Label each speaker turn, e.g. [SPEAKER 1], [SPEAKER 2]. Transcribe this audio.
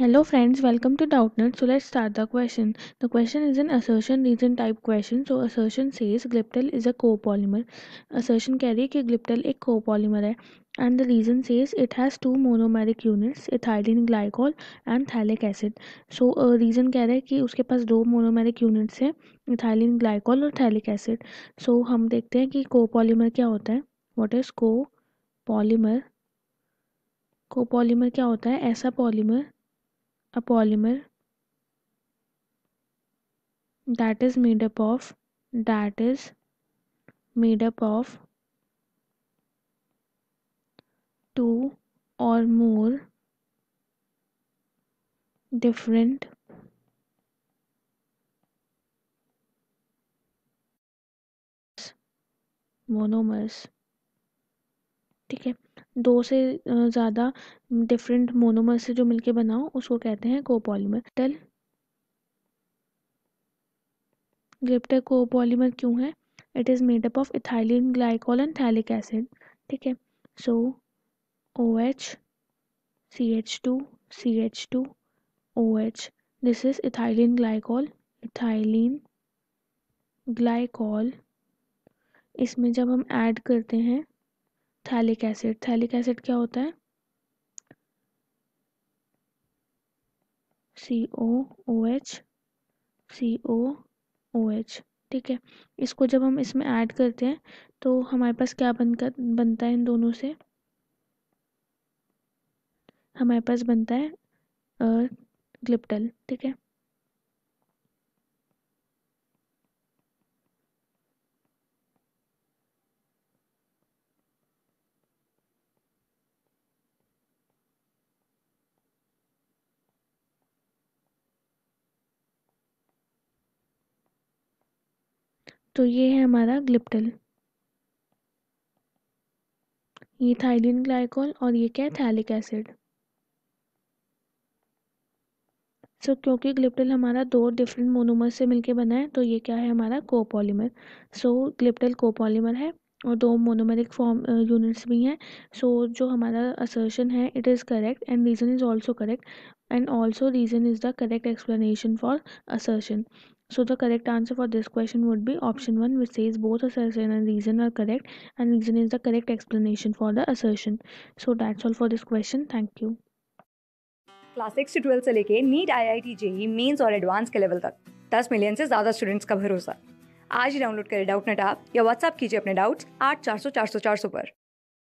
[SPEAKER 1] Hello friends welcome to Doubtnut so let start the question the question is an assertion reason type question so assertion says glyptal is a copolymer assertion कह रही है कि glyptal एक copolymer है and the reason says it has two monomeric units ethylene glycol and phthalic acid so reason कह रहे हैं कि उसके पास दो मोनोमेरिक यूनिट्स हैं इथाइलिन ग्लाइकॉल और थैलिक एसिड सो हम देखते हैं कि कोपॉलीमर क्या होता है what is copolymer copolymer क्या होता है ऐसा polymer a polymer that is made up of that is made up of two or more different monomers ठीक है दो से ज़्यादा डिफरेंट मोनोमर से जो मिलके बना हो उसको कहते हैं कोपॉलीमर टल ग्लिप्टर कोपॉलीमर क्यों है it is made up of ethylene glycol and phthalic acid ठीक है so O H C H two C H two O H this is ethylene glycol ethylene glycol इसमें जब हम ऐड करते हैं थैलिक एसिड थैलिक एसिड क्या होता है सी ओ ओ एच सी ओ ओ एच ठीक है इसको जब हम इसमें ऐड करते हैं तो हमारे पास क्या बनकर बनता है इन दोनों से हमारे पास बनता है ग्लिप्टल ठीक है तो ये है हमारा ग्लिप्टल ये थाइलिन ग्लाइकोल और ये क्या है थैलिक एसिड सो so, क्योंकि ग्लिप्टल हमारा दो डिफरेंट मोनोमर से मिलके बना है तो ये क्या है हमारा copolymer so so, glyptal copolymer है और दो मोनोमेरिक फॉर्म यूनिट्स भी हैं सो so, जो हमारा असर्शन है it is correct and reason is also correct and also reason is the correct explanation for assertion So the correct answer for this question would be option 1 which says both assertion and reason are correct and reason is the correct explanation for the assertion. So that's all for this question. Thank you.
[SPEAKER 2] Class six से twelfth से लेके NEET I I T JEE mains और advance के level तक दस million से ज़्यादा स्टूडेंट्स का भरोसा आज ही डाउनलोड करें डाउट नेट आप या व्हाट्सअप कीजिए अपने डाउट्स आठ चार सौ चार सौ चार सौ पर